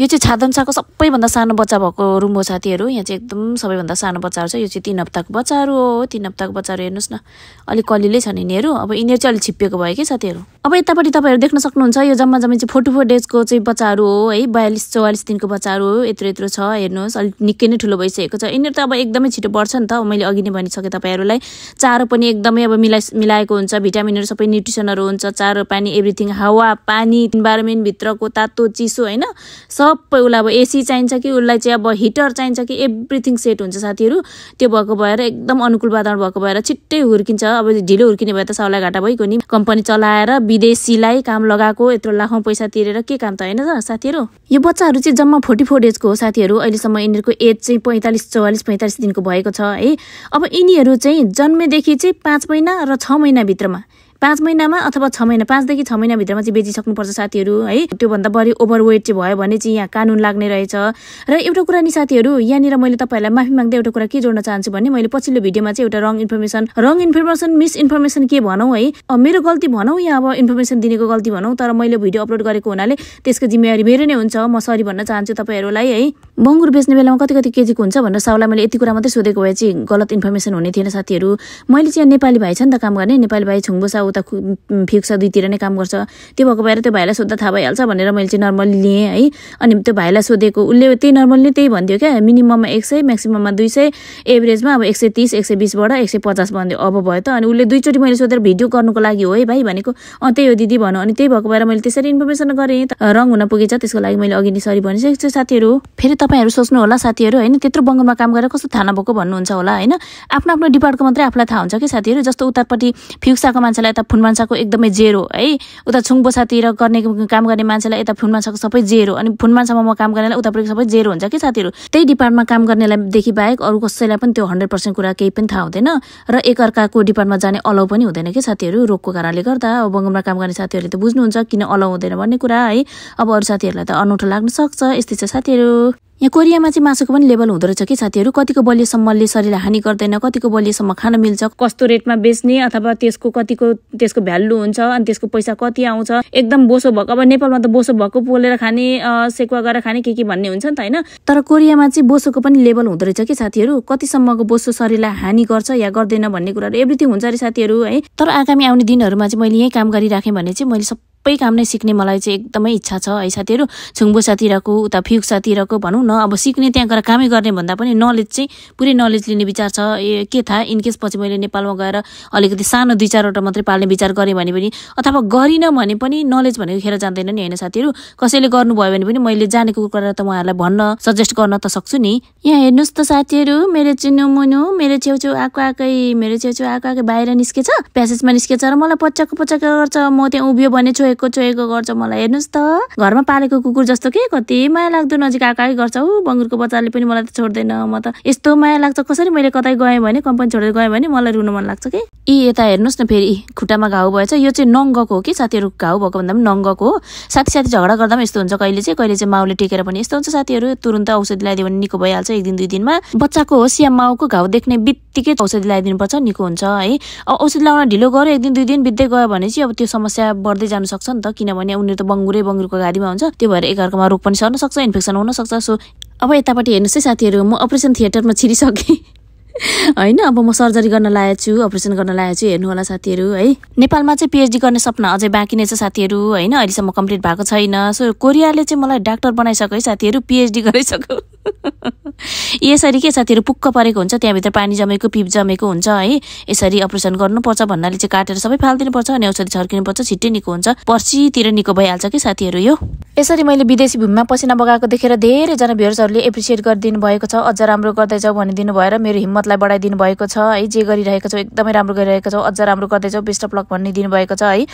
यो चाहिँ छादम्साको सबैभन्दा सानो बच्चा भएको रुम हो साथीहरू यहाँ चाहिँ एकदम सबैभन्दा सानो बच्चाहरू छ यो चाहिँ तिन हप्ताको बच्चाहरू हो तिन हप्ताको बच्चाहरू हेर्नुहोस् न अलिक कलिलै छन् यिनीहरू अब यिनीहरू चाहिँ अलिक छिप्पिएको भयो कि साथीहरू अब यतापट्टि तपाईँहरू देख्न सक्नुहुन्छ यो जम्मा जम्मा चाहिँ फोर्टी फोर डेजको चाहिँ बच्चाहरू हो है बयालिस चौवालिस दिनको बच्चाहरू हो यत्रो यत्रो छ हेर्नुहोस् अलिक निकै नै ठुलो भइसकेको छ यिनीहरू त अब एकदमै छिटो बढ्छ नि त मैले अघि नै भनिसकेँ तपाईँहरूलाई चारो पनि एकदमै अब मिलाइ मिलाएको हुन्छ भिटामिनहरू सबै न्युट्रिसनहरू हुन्छ चारो पानी एभ्रिथिङ हावा पानी इन्भाइरोमेन्टभित्रको तातो चिसो होइन सबै उसलाई अब एसी चाहिन्छ कि उसलाई चाहिँ अब हिटर चाहिन्छ कि एभ्रिथिङ सेट हुन्छ साथीहरू त्यो भएको भएर एकदम अनुकूल वातावरण भएको भएर छिट्टै हुर्किन्छ अब ढिलो हुर्किने भए त सबलाई घाटा भइगयो नि कम्पनी चलाएर विदेशीलाई काम लगाएको यत्रो लाखौँ पैसा तिरेर के काम त होइन त साथीहरू यो बच्चाहरू चाहिँ जम्मा फोर्टी फोर एजको हो साथीहरू अहिलेसम्म यिनीहरूको एज चाहिँ पैँतालिस चौवालिस पैँतालिस दिनको भएको छ है अब यिनीहरू चाहिँ जन्मेदेखि चाहिँ पाँच महिना र छ महिनाभित्रमा पाँच महिनामा अथवा छ महिना पाँचदेखि छ महिनाभित्रमा चाहिँ बेचिसक्नुपर्छ साथीहरू है त्योभन्दा बढी ओभरवेट चाहिँ भयो भने चाहिँ यहाँ कानुन लाग्ने रहेछ र एउटा कुरा नि साथीहरू यहाँनिर मैले तपाईँहरूलाई माफी माग्दै एउटा कुरा के जोड्न चाहन्छु भने मैले पछिल्लो भिडियोमा चाहिँ एउटा wrong information wrong information misinformation के भनौँ है मेरो गल्ती भनौँ या अब इन्फर्मेसन दिनेको गल्ती भनौँ तर मैले भिडियो अपलोड गरेको हुनाले त्यसको जिम्मेवारी मेरो नै हुन्छ म सरी भन्न चाहन्छु तपाईँहरूलाई है बङ्गुर बेच्ने बेलामा कति कति केजीको हुन्छ भनेर साउलाई मैले यति कुरा मात्रै सोधेको भए चाहिँ गलत इन्फर्मेसन हुने थिएन साथीहरू मैले चाहिँ नेपाली भाइ छ नि त काम गर्ने नेपाली भाइ छुङ्गुसा यताउता फिक्स छ दुईतिर नै काम गर्छ त्यो भएको भएर त्यो भाइलाई सोद्धा थाहा भइहाल्छ भनेर मैले चाहिँ नर्मल्ली लिएँ है अनि त्यो भाइलाई सोधेको उसले त्यही नर्मल्ली त्यही भनिदियो क्या मिनिमममा एक सय म्याक्सिमममा दुई सय एभरेजमा अब एक सय तिस एक सय बिसबाट एक सय पचास भनिदियो अब भयो त अनि उसले दुईचोटि मैले सोधेर भिडियो गर्नुको लागि हो है भाइ भनेको अँ त्यही हो दिदी भनौँ अनि त्यही भएको भएर मैले त्यसरी इन्फर्मेसन गरेँ रङ हुन पुगेछ त्यसको लागि मैले अघि नै सरी भनिसकेको छु साथीहरू फेरि तपाईँहरू सोच्नु होला साथीहरू होइन त्यत्रो बङ्गलमा काम गरेर कस्तो थाहा नभएको भन्नुहुन्छ होला होइन आफ्नो आफ्नो डिपार्टको मात्रै आफूलाई थाहा हुन्छ कि साथीहरू जस्तो उतापट्टि फिक्साको मान्छेलाई यता फुनमान्छाको एकदमै जेरो है उता छुङबोसातिर गर्ने काम गर्ने मान्छेलाई यता फुनमान्छाको सबै जेरो अनि फुनमान्छामा म काम गर्नेलाई उतापट्टि सबै जेरो हुन्छ कि साथीहरू त्यही डिपार्टमा काम गर्नेलाई देखि बाहेक अरू कसैलाई पनि त्यो हन्ड्रेड पर्सेन्ट कुरा केही पनि थाहा हुँदैन र एकअर्काको डिपार्टमा जाने अलाउ पनि हुँदैन कि साथीहरू रोगको कारणले गर्दा अब बङ्गलमा काम गर्ने साथीहरूले त बुझ्नुहुन्छ किन अलाउ हुँदैन भन्ने कुरा है अब अरू साथीहरूलाई त अनौठो लाग्न सक्छ यस्तै छ साथीहरू यहाँ कोरियामा चाहिँ मासुको पनि लेभल हुँदो रहेछ कि साथीहरू कतिको बलियोसम्मले शरीरलाई हानि गर्दैन कतिको बलियोसम्म खान मिल्छ कस्तो रेटमा बेच्ने अथवा त्यसको कतिको त्यसको भ्यालु हुन्छ अनि त्यसको पैसा कति आउँछ एकदम बोसो भएको अब नेपालमा त बोसो भएको पोलेर खाने सेकुवा गरेर खाने के के भन्ने हुन्छ नि त होइन तर कोरियामा चाहिँ बोसोको पनि लेभल हुँदो रहेछ कि साथीहरू कतिसम्मको बोसो शरीरलाई हानि गर्छ या गर्दैन भन्ने कुराहरू एभ्रिथिङ हुन्छ अरे साथीहरू है तर आगामी आउने दिनहरूमा चाहिँ मैले यहीँ काम गरिराखेँ भने चाहिँ मैले सब सबै काम नै सिक्ने मलाई चाहिँ एकदमै इच्छा छ है साथीहरू छुङ्बुसातिरको उता फ्युक्सातिरको भनौँ न अब सिक्ने त्यहाँ गएर कामै गर्ने भन्दा पनि नलेज चाहिँ पुरै नलेज लिने विचार छ ए के थाहा इनकेस पछि मैले नेपालमा गएर अलिकति सानो दुई चारवटा मात्रै पाल्ने विचार गरेँ भने पनि अथवा गरिनँ भने पनि नलेज भनेको खेर जाँदैन नि होइन साथीहरू कसैले गर्नुभयो भने पनि मैले जानेको कुरा त उहाँहरूलाई भन्न सजेस्ट गर्न त सक्छु नि यहाँ हेर्नुहोस् त साथीहरू मेरो चिन्नु मुनु मेरो छेउछेउ आएको आएकै मेरो छेउछेउ आएको आएकै बाहिर निस्केछ प्यासेजमा निस्केछ र मलाई पच्चाको पचाएको गर्छ म त्यहाँ उभियो भने छोएको चोएको चोएको गर्छ मलाई हेर्नुहोस् त घरमा पालेको कुकुर जस्तो के कति माया लाग्दो नजिक आएकै गर्छ हौ बङ्गुरको बच्चाले पनि मलाई त छोड्दैन म त यस्तो माया लाग्छ कसरी मैले कतै गएँ भने कम्पनी छोडेर गएँ भने मलाई रुनु मन लाग्छ कि यी यता हेर्नुहोस् न फेरि खुट्टामा घाउ भएछ यो चाहिँ नङ्गको हो कि साथीहरू घाउ भएको भन्दा पनि नङ्गको हो साथी साथी झगडा गर्दा पनि यस्तो हुन्छ कहिले चाहिँ कहिले चाहिँ माउले टेकेर पनि यस्तो हुन्छ साथीहरू तुरन्त औषधि ल्याइदियो भने निको भइहाल्छ एक दिन दुई दिनमा बच्चाको होस् या माउको घाउ देख्ने बित्तिकै औषधि ल्याइदिनुपर्छ निको हुन्छ है औषधि लगाउन ढिलो गऱ्यो एक दिन दुई दिन बित्दै गयो भने चाहिँ अब त्यो समस्या बढ्दै जानु सक्छ सक्छ नि त किनभने उनीहरू त बङ्गुरै बङ्गुरको गाडीमा हुन्छ त्यो भएर एकअर्कामा रोग पनि सर्न सक्छ इन्फेक्सन हुनसक्छ सो अब यतापट्टि हेर्नुहोस् है साथीहरू म अपरेसन थिएटरमा छिरिसकेँ होइन अब म सर्जरी गर्न लागेको छु अपरेसन गर्न लागेको छु हेर्नु होला साथीहरू है नेपालमा चाहिँ पिएचडी गर्ने सपना अझै बाँकी नै छ साथीहरू होइन अहिलेसम्म कम्प्लिट भएको छैन सो कोरियाले चाहिँ मलाई डाक्टर बनाइसक्यो है साथीहरू पिएचडी गरिसक्यो यसरी के साथीहरू पुक्क परेको हुन्छ त्यहाँभित्र पानी जमेको पिप जमेको हुन्छ है यसरी अपरेसन गर्नुपर्छ भन्नाले चाहिँ काटेर सबै फालिदिनुपर्छ अनि औषधि छर्किनुपर्छ छिट्टै निको हुन्छ पर्सितिर निको भइहाल्छ कि साथीहरू यो यसरी मैले विदेशी भूमिमा पसिना बगाएको देखेर धेरैजना भ्युर्सहरूले एप्रिसिएट गरिदिनु भएको छ अझ राम्रो गर्दैछ भनिदिनु भएर मेरो हिम्मत हातलाई बढाइदिनु भएको छ है जे गरिरहेको छौँ एकदमै राम्रो गरिरहेको छौँ अझ राम्रो गर्दैछौँ बेस्ट अफ लक भन्ने दिनुभएको छ है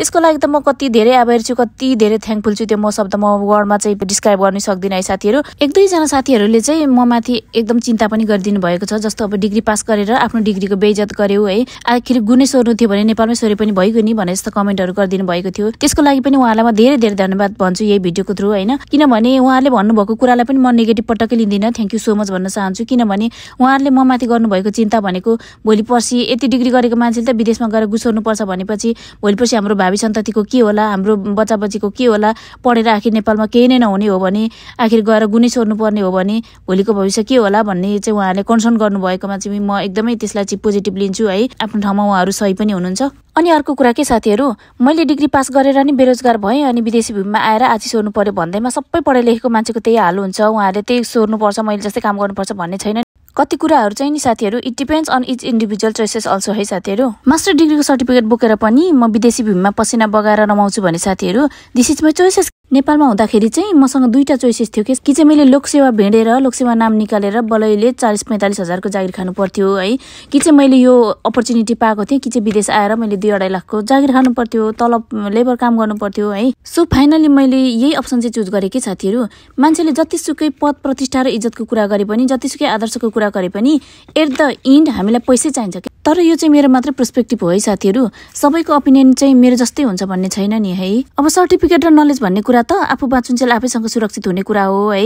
त्यसको लागि त म कति धेरै आभारी छु कति धेरै थ्याङ्कफुल छु त्यो म शब्द म वर्डमा चाहिँ डिस्क्राइब गर्न सक्दिनँ है साथीहरू एक दुईजना साथीहरूले चाहिँ म माथि एकदम चिन्ता पनि गरिदिनु भएको छ जस्तो अब डिग्री पास गरेर आफ्नो डिग्रीको बेइज्जत गऱ्यो है आखिर गुणै सोर्नु थियो भने नेपालमै सोरे पनि भइगयो नि भनेर जस्तो कमेन्टहरू गरिदिनु भएको थियो त्यसको लागि पनि उहाँलाई म धेरै धेरै धन्यवाद भन्छु यही भिडियोको थ्रु होइन किनभने उहाँले भन्नुभएको कुरालाई पनि म नेगेटिभ पटक्कै लिँदिनँ थ्याङ्क यू सो मच भन्न चाहन्छु किनभने उहाँहरूले म माथि माथि गर्नुभएको चिन्ता भनेको भोलि पर्सि यति डिग्री गरेको मान्छेले त विदेशमा गएर गुसाउनुपर्छ भनेपछि भोलि पर्सि हाम्रो भावी सन्ततिको के होला हाम्रो बच्चा बच्चीको के होला पढेर आखिर नेपालमा केही नै नहुने हो भने आखिर गएर गुनै सोध्नुपर्ने हो भने भोलिको भविष्य के होला भन्ने चाहिँ उहाँहरूले कन्सर्न गर्नुभएकोमा चाहिँ म एकदमै त्यसलाई चाहिँ पोजिटिभ लिन्छु है आफ्नो ठाउँमा उहाँहरू सही पनि हुनुहुन्छ अनि अर्को कुरा के साथीहरू मैले डिग्री पास गरेर नि बेरोजगार भएँ अनि विदेशी भूमिमा आएर आची सोर्नु पर्यो भन्दैमा सबै पढे लेखेको मान्छेको त्यही हाल हुन्छ उहाँहरूले त्यही सोर्नुपर्छ मैले जस्तै काम गर्नुपर्छ भन्ने छैन कति कुराहरू चाहिँ नि साथीहरू it depends on each individual choices also है साथीहरू मास्टर डिग्रीको सर्टिफिकेट बोकेर पनि म विदेशी भूमिमा पसिना बगाएर रमाउँछु भने साथीहरू दिस इज माई चोइसेस नेपालमा हुँदाखेरि चाहिँ मसँग दुईवटा चोइसेस थियो कि चाहिँ मैले लोकसेवा भेडेर लोकसेवा नाम निकालेर बलैले चालिस पैँतालिस हजारको जागिर खानु पर्थ्यो है कि चाहिँ मैले यो अपर्च्युनिटी पाएको थिएँ कि चाहिँ विदेश आएर मैले दुई अढाई लाखको जागिर खानु पर्थ्यो तलब लेबर काम गर्नु पर्थ्यो है सो फाइनली मैले यही अप्सन चाहिँ चुज गरेँ कि साथीहरू मान्छेले जतिसुकै पद प्रतिष्ठा र इज्जतको कुरा गरे पनि जतिसुकै आदर्शको कुरा गरे पनि एट द इन्ड हामीलाई पैसै चाहिन्छ क्या तर यो चाहिँ मेरो मात्रै पर्सपेक्टिभ हो है साथीहरू सबैको ओपिनियन चाहिँ मेरो जस्तै हुन्छ भन्ने छैन नि है अब सर्टिफिकेट र नलेज भन्ने कुरा त आफू बाँचुन्जेल आफैसँग सुरक्षित हुने कुरा हो है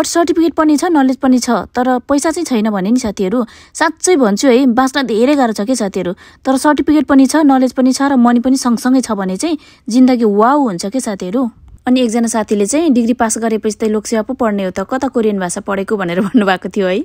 बट सर्टिफिकेट पनि छ नलेज पनि छ तर पैसा चाहिँ छैन भने नि साथीहरू साँच्चै भन्छु है बाँच्न धेरै गाह्रो छ क्या साथीहरू तर सर्टिफिकेट पनि छ नलेज पनि छ र मनी पनि सँगसँगै छ भने चाहिँ जिन्दगी वाउ हुन्छ क्या साथीहरू अनि एकजना साथीले चाहिँ डिग्री पास गरेपछि त लोकसेवा पो पढ्ने हो त कता कोरियन भाषा पढेको भनेर भन्नुभएको थियो है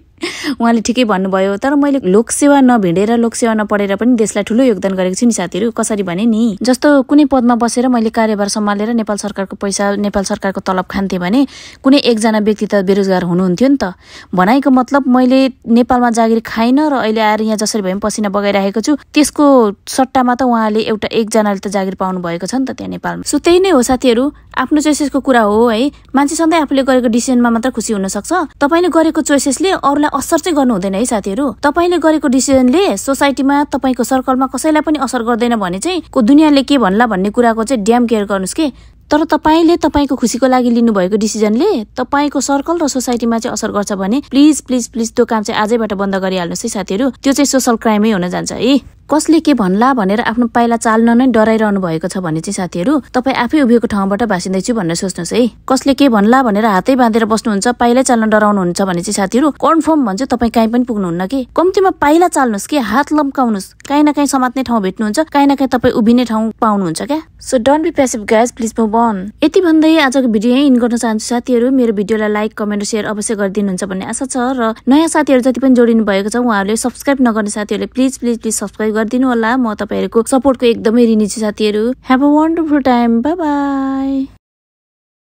उहाँले ठिकै भन्नुभयो तर मैले लोकसेवा नभिडेर लोकसेवा नपढेर पनि देशलाई ठुलो योगदान गरेको छु नि साथीहरू कसरी भने नि जस्तो कुनै पदमा बसेर मैले कार्यभार सम्हालेर नेपाल सरकारको पैसा नेपाल सरकारको तलब खान्थेँ भने कुनै एकजना व्यक्ति त बेरोजगार हुनुहुन्थ्यो नि त भनाइको मतलब मैले नेपालमा जागिर खाइनँ र अहिले आएर यहाँ जसरी भए पनि पसिना बगाइरहेको छु त्यसको सट्टामा त उहाँले एउटा एकजनाले त जागिर पाउनु भएको छ नि त त्यहाँ नेपालमा सो त्यही नै हो साथीहरू आफ्नो आफ्नो चोइसेसको कुरा हो है मान्छे सधैँ आफूले गरेको डिसिजनमा मात्र खुसी हुन सक्छ तपाईँले गरेको चोइसेसले अरूलाई असर चाहिँ गर्नु हुँदैन है साथीहरू तपाईँले गरेको डिसिजनले सोसाइटीमा तपाईँको सर्कलमा कसैलाई पनि असर गर्दैन भने चाहिँ को दुनियाँले के भन्ला भन्ने कुराको चाहिँ ड्याम केयर गर्नुहोस् के तर तपाईँले तपाईँको खुसीको लागि लिनुभएको डिसिजनले तपाईँको सर्कल र सोसाइटीमा चाहिँ असर गर्छ भने प्लिज प्लिज प्लिज त्यो काम चाहिँ आजैबाट बन्द गरिहाल्नुहोस् है साथीहरू त्यो चाहिँ सोसल क्राइमै हुन जान्छ है कसले के भन्ला भनेर आफ्नो पाइला चाल्न नै डराइरहनु भएको छ भने चाहिँ साथीहरू तपाईँ आफै उभिएको ठाउँबाट बासिँदैछु भनेर सोच्नुहोस् है कसले के भन्ला भनेर हातै बाँधेर बस्नुहुन्छ पाइलै चाल्न डराउनुहुन्छ भने चाहिँ साथीहरू कन्फर्म भन्छ तपाईँ काहीँ पनि पुग्नुहुन्न कि कम्तीमा पाइला चाल्नुहोस् कि हात लम्काउनुहोस् काहीँ न काहीँ समात्ने ठाउँ भेट्नुहुन्छ काहीँ न काहीँ तपाईँ उभिने ठाउँ पाउनुहुन्छ क्या so don't be passive guys please move on यति भन्दै आजको भिडियो यहीँ इन गर्न चाहन्छु साथीहरू मेरो भिडियोलाई लाइक कमेन्ट र सेयर अवश्य गरिदिनुहुन्छ भन्ने आशा छ र नयाँ साथीहरू जति पनि जोडिनु भएको छ उहाँहरूले सब्सक्राइब नगर्ने साथीहरूले प्लिज प्लिज प्लिज सब्सक्राइब गरिदिनु होला म तपाईँहरूको सपोर्टको एकदमै ऋणी छु साथीहरू have a wonderful time by